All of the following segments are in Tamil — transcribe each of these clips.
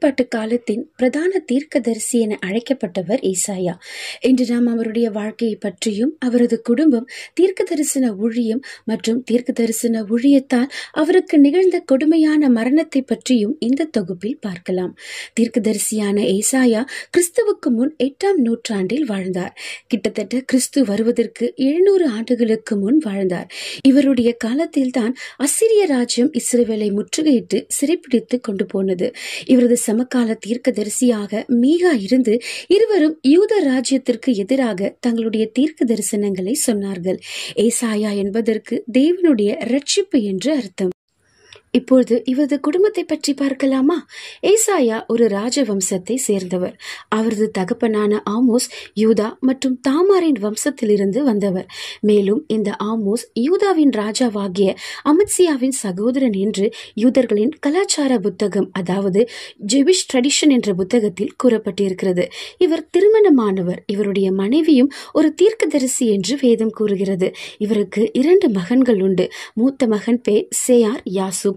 ஏற்பாட்டு காலத்தின் பிரதான தீர்க்கதரிசி என அழைக்கப்பட்டவர் ஈசாயா இன்று நாம் அவருடைய வாழ்க்கையை பற்றியும் அவரது குடும்பம் தீர்க்க தரிசன ஊழியம் மற்றும் தீர்க்க தரிசன ஊழியத்தால் அவருக்கு நிகழ்ந்த கொடுமையான மரணத்தை பற்றியும் இந்த தொகுப்பில் பார்க்கலாம் தீர்க்கதரிசியான ஏசாயா கிறிஸ்துவுக்கு முன் எட்டாம் நூற்றாண்டில் வாழ்ந்தார் கிட்டத்தட்ட கிறிஸ்து வருவதற்கு எழுநூறு ஆண்டுகளுக்கு முன் வாழ்ந்தார் இவருடைய காலத்தில்தான் அசிரிய ராஜ்யம் இஸ்ரேவேலை முற்றுகையிட்டு சிறைப்பிடித்து கொண்டு போனது இவரது சமகால தீர்க்கதரிசியாக மீகா இருந்து இருவரும் யூத ராஜ்யத்திற்கு எதிராக தங்களுடைய தீர்க்க தரிசனங்களை சொன்னார்கள் ஏசாயா என்பதற்கு தேவனுடைய ரட்சிப்பு என்று அர்த்தம் இப்பொழுது இவரது குடும்பத்தை பற்றி பார்க்கலாமா ஏசாயா ஒரு ராஜவம்சத்தை சேர்ந்தவர் அவரது தகப்பனான ஆமோஸ் யூதா மற்றும் தாமாரின் வம்சத்திலிருந்து வந்தவர் மேலும் இந்த ஆமோஸ் யூதாவின் ராஜாவாகிய அமித்சியாவின் சகோதரன் என்று யூதர்களின் கலாச்சார புத்தகம் அதாவது ஜெபிஷ் ட்ரெடிஷன் என்ற புத்தகத்தில் கூறப்பட்டிருக்கிறது இவர் திருமணமானவர் இவருடைய மனைவியும் ஒரு தீர்க்கதரிசி என்று வேதம் கூறுகிறது இவருக்கு இரண்டு மகன்கள் உண்டு மூத்த மகன் பேர் சேயார் யாசூப்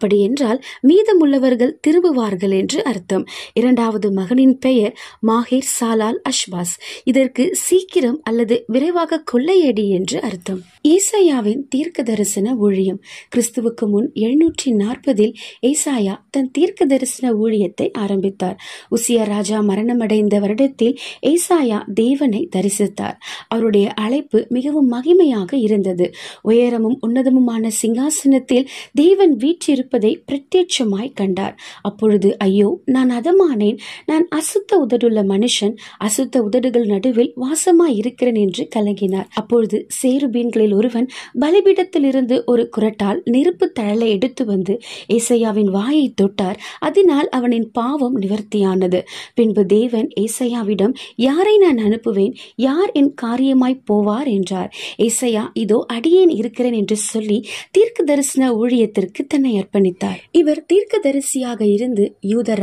அப்படியென்றால் மீதமுள்ளவர்கள் திரும்புவார்கள் என்று அர்த்தம் இரண்டாவது மகனின் பெயர் மாஹிர் சாலால் அஷ்வாஸ் இதற்கு சீக்கிரம் அல்லது விரைவாக கொள்ளையடி என்று அர்த்தம் ஈசாயாவின் தீர்க்க தரிசன ஊழியம் கிறிஸ்துவுக்கு முன் எழுநூற்றி நாற்பதில் ஏசாயா தன் தீர்க்க தரிசன ஊழியத்தை ஆரம்பித்தார் உசியா ராஜா மரணமடைந்த வருடத்தில் ஏசாயா தேவனை தரிசித்தார் அவருடைய அழைப்பு மிகவும் மகிமையாக இருந்தது உயரமும் உன்னதமுமான சிங்காசனத்தில் தேவன் வீற்றிருக்கும் இருப்பதை பிரத்யட்சமாய் கண்டார் அப்பொழுது ஐயோ நான் அதமானேன் நான் அசுத்த உதடுள்ள மனுஷன் அசுத்த உதடுகள் நடுவில் வாசமாய் இருக்கிறேன் என்று கலங்கினார் அப்பொழுது சேருபீன்களில் ஒருவன் பலிபீடத்திலிருந்து ஒரு குரட்டால் நெருப்பு தழலை எடுத்து வந்து ஏசையாவின் வாயை தொட்டார் அதனால் அவனின் பாவம் நிவர்த்தியானது பின்பு தேவன் ஏசையாவிடம் யாரை நான் அனுப்புவேன் யார் என் காரியமாய் போவார் என்றார் ஏசையா இதோ அடியேன் இருக்கிறேன் என்று சொல்லி தீர்க்க தரிசன ஊழியத்திற்கு தன்னை அர்ப்பணி அர்ப்பணித்தார் இவர் தீர்க்கதரிசியாக இருந்து யூத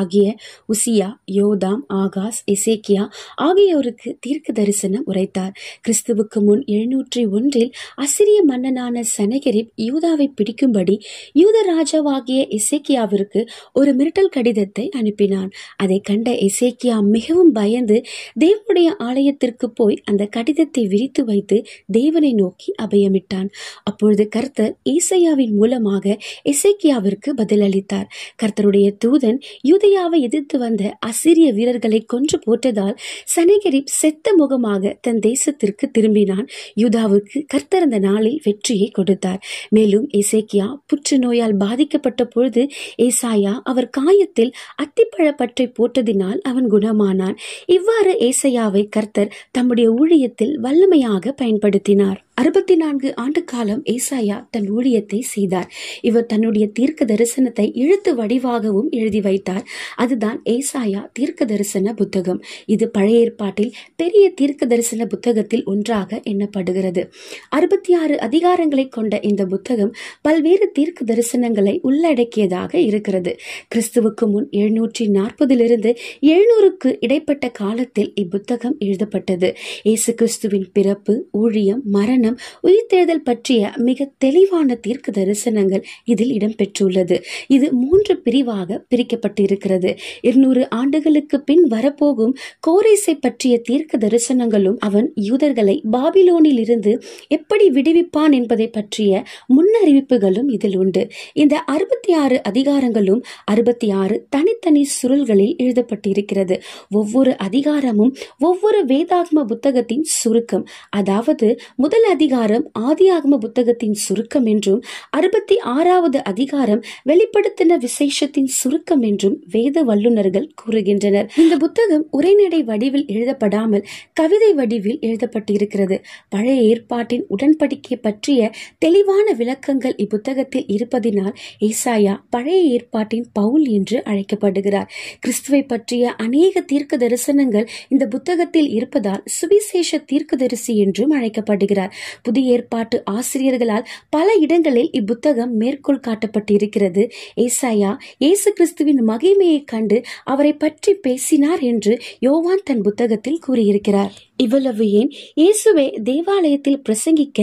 ஆகிய உசியா யோதாம் ஆகாஸ் இசேக்கியா ஆகியோருக்கு தீர்க்க தரிசனம் உரைத்தார் கிறிஸ்துவுக்கு முன் எழுநூற்றி ஒன்றில் அசிரிய மன்னனான சனகிரிப் யூதாவை பிடிக்கும்படி யூத ராஜாவாகிய இசேக்கியாவிற்கு ஒரு மிரட்டல் கடிதத்தை அனுப்பினான் அதை கண்ட இசேக்கியா மிகவும் பயந்து தேவனுடைய ஆலயத்திற்கு போய் அந்த கடிதத்தை விரித்து வைத்து தேவனை நோக்கி அபயமிட்டான் அப்பொழுது கர்த்தர் ஈசையாவின் மூலமாக இசைக்கியாவிற்கு பதிலளித்தார் கர்த்தருடைய தூதன் யூதையாவை எதிர்த்து வந்த அசிரிய வீரர்களை கொன்று போட்டதால் சனகரிப் செத்த முகமாக தன் தேசத்திற்கு திரும்பினான் யூதாவுக்கு கர்த்தர் அந்த நாளில் வெற்றியை கொடுத்தார் மேலும் இசைக்கியா புற்றுநோயால் பாதிக்கப்பட்ட பொழுது ஏசாயா அவர் காயத்தில் அத்திப்பழ பற்றை போட்டதினால் அவன் குணமானான் இவ்வாறு ஏசையாவை கர்த்தர் தம்முடைய ஊழியத்தில் வல்லமையாக பயன்படுத்தினார் அறுபத்தி நான்கு ஆண்டு காலம் ஏசாயா தன் ஊழியத்தை செய்தார் இவர் தன்னுடைய தீர்க்க தரிசனத்தை எழுத்து வடிவாகவும் எழுதி வைத்தார் அதுதான் ஏசாயா தீர்க்க தரிசன புத்தகம் இது பழைய ஏற்பாட்டில் பெரிய தீர்க்க தரிசன புத்தகத்தில் ஒன்றாக எண்ணப்படுகிறது அறுபத்தி ஆறு அதிகாரங்களை கொண்ட இந்த புத்தகம் பல்வேறு தீர்க்க தரிசனங்களை உள்ளடக்கியதாக இருக்கிறது கிறிஸ்துவுக்கு முன் எழுநூற்றி நாற்பதிலிருந்து எழுநூறுக்கு இடைப்பட்ட காலத்தில் இப்புத்தகம் எழுதப்பட்டது இயேசு கிறிஸ்துவின் பிறப்பு ஊழியம் மரணம் மரணம் தேர்தல் பற்றிய மிக தெளிவான தீர்க்க தரிசனங்கள் இதில் இடம்பெற்றுள்ளது இது மூன்று பிரிவாக பிரிக்கப்பட்டிருக்கிறது இருநூறு ஆண்டுகளுக்கு பின் வரப்போகும் கோரைசை பற்றிய தீர்க்க தரிசனங்களும் அவன் யூதர்களை பாபிலோனில் இருந்து எப்படி விடுவிப்பான் என்பதை பற்றிய முன்னறிவிப்புகளும் இதில் உண்டு இந்த அறுபத்தி ஆறு அதிகாரங்களும் அறுபத்தி ஆறு தனித்தனி சுருள்களில் எழுதப்பட்டிருக்கிறது ஒவ்வொரு அதிகாரமும் ஒவ்வொரு வேதாகம புத்தகத்தின் சுருக்கம் அதாவது முதல் அதிகாரம் ஆதியாகம புத்தகத்தின் சுருக்கம் என்றும் அறுபத்தி ஆறாவது அதிகாரம் வெளிப்படுத்தின விசேஷத்தின் சுருக்கம் என்றும் வேத வல்லுநர்கள் கூறுகின்றனர் இந்த புத்தகம் உரைநடை வடிவில் எழுதப்படாமல் கவிதை வடிவில் எழுதப்பட்டிருக்கிறது பழைய ஏற்பாட்டின் உடன்படிக்கை பற்றிய தெளிவான விளக்கங்கள் இப்புத்தகத்தில் இருப்பதினால் ஏசாயா பழைய ஏற்பாட்டின் பவுல் என்று அழைக்கப்படுகிறார் கிறிஸ்துவை பற்றிய அநேக தீர்க்க தரிசனங்கள் இந்த புத்தகத்தில் இருப்பதால் சுவிசேஷ தீர்க்கதரிசி என்றும் அழைக்கப்படுகிறார் புதிய ஏற்பாட்டு ஆசிரியர்களால் பல இடங்களில் இப்புத்தகம் மேற்கோள் காட்டப்பட்டிருக்கிறது ஏசாயா இயேசு கிறிஸ்துவின் மகிமையை கண்டு அவரை பற்றி பேசினார் என்று யோவான் தன் புத்தகத்தில் கூறியிருக்கிறார் இவ்வளவு ஏன் இயேசுவே தேவாலயத்தில் பிரசங்கிக்க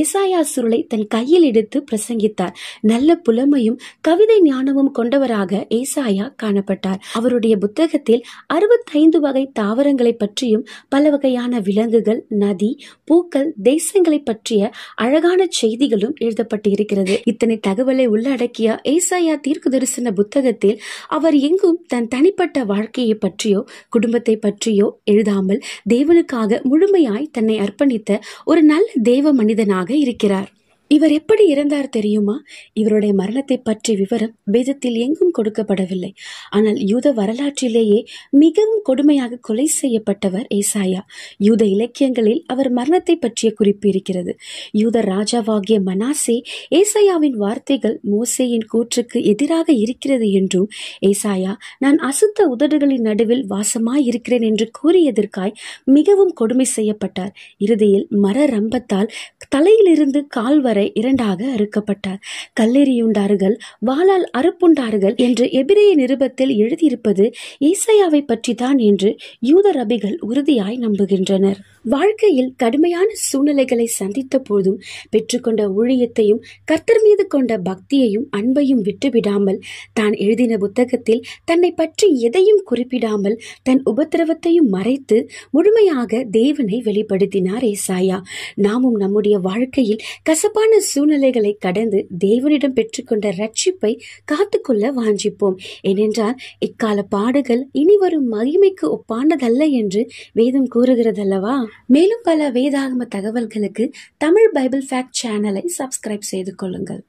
ஏசாயா சுருளை தன் கையில் எடுத்து பிரசங்கித்தார் நல்ல புலமையும் கவிதை ஞானமும் கொண்டவராக ஏசாயா காணப்பட்டார் அவருடைய புத்தகத்தில் அறுபத்தைந்து வகை தாவரங்களை பற்றியும் பல வகையான விலங்குகள் நதி பூக்கள் தேசங்கள் மனிதர்களை பற்றிய அழகான செய்திகளும் எழுதப்பட்டு இருக்கிறது இத்தனை தகவலை உள்ளடக்கிய ஏசாயா தீர்க்கு தரிசன புத்தகத்தில் அவர் எங்கும் தன் தனிப்பட்ட வாழ்க்கையை பற்றியோ குடும்பத்தை பற்றியோ எழுதாமல் தேவனுக்காக முழுமையாய் தன்னை அர்ப்பணித்த ஒரு நல்ல தேவ மனிதனாக இருக்கிறார் இவர் எப்படி இறந்தார் தெரியுமா இவருடைய மரணத்தை பற்றி விவரம் வேதத்தில் எங்கும் கொடுக்கப்படவில்லை ஆனால் யூத வரலாற்றிலேயே மிகவும் கொடுமையாக கொலை செய்யப்பட்டவர் ஏசாயா யூத இலக்கியங்களில் அவர் மரணத்தை பற்றிய குறிப்பு இருக்கிறது யூத ராஜாவாகிய மனாசே ஏசாயாவின் வார்த்தைகள் மோசேயின் கூற்றுக்கு எதிராக இருக்கிறது என்றும் ஏசாயா நான் அசுத்த உதடுகளின் நடுவில் வாசமாய் இருக்கிறேன் என்று கூறியதற்காய் மிகவும் கொடுமை செய்யப்பட்டார் இறுதியில் மர ரம்பத்தால் தலையிலிருந்து கால் வரை இரண்டாக அறுக்கப்பட்டார் கல்லெறியுண்டார்கள் வாளால் அறுப்புண்டார்கள் என்று எபிரேய நிருபத்தில் எழுதியிருப்பது ஈசையாவை பற்றிதான் என்று யூத ரபிகள் உறுதியாய் நம்புகின்றனர் வாழ்க்கையில் கடுமையான சூழ்நிலைகளை சந்தித்த போதும் பெற்றுக்கொண்ட ஊழியத்தையும் கர்த்தர் மீது கொண்ட பக்தியையும் அன்பையும் விட்டுவிடாமல் தான் எழுதின புத்தகத்தில் தன்னை பற்றி எதையும் குறிப்பிடாமல் தன் உபதிரவத்தையும் மறைத்து முழுமையாக தேவனை வெளிப்படுத்தினார் ஏசாயா நாமும் நம்முடைய வாழ்க்கையில் கசப்பான கடினமான சூழ்நிலைகளை கடந்து தேவனிடம் பெற்றுக்கொண்ட ரட்சிப்பை காத்துக்கொள்ள வாஞ்சிப்போம் ஏனென்றால் இக்கால பாடுகள் இனி வரும் மகிமைக்கு ஒப்பானதல்ல என்று வேதம் கூறுகிறதல்லவா மேலும் பல வேதாகம தகவல்களுக்கு தமிழ் பைபிள் ஃபேக்ட் சேனலை சப்ஸ்கிரைப் செய்து கொள்ளுங்கள்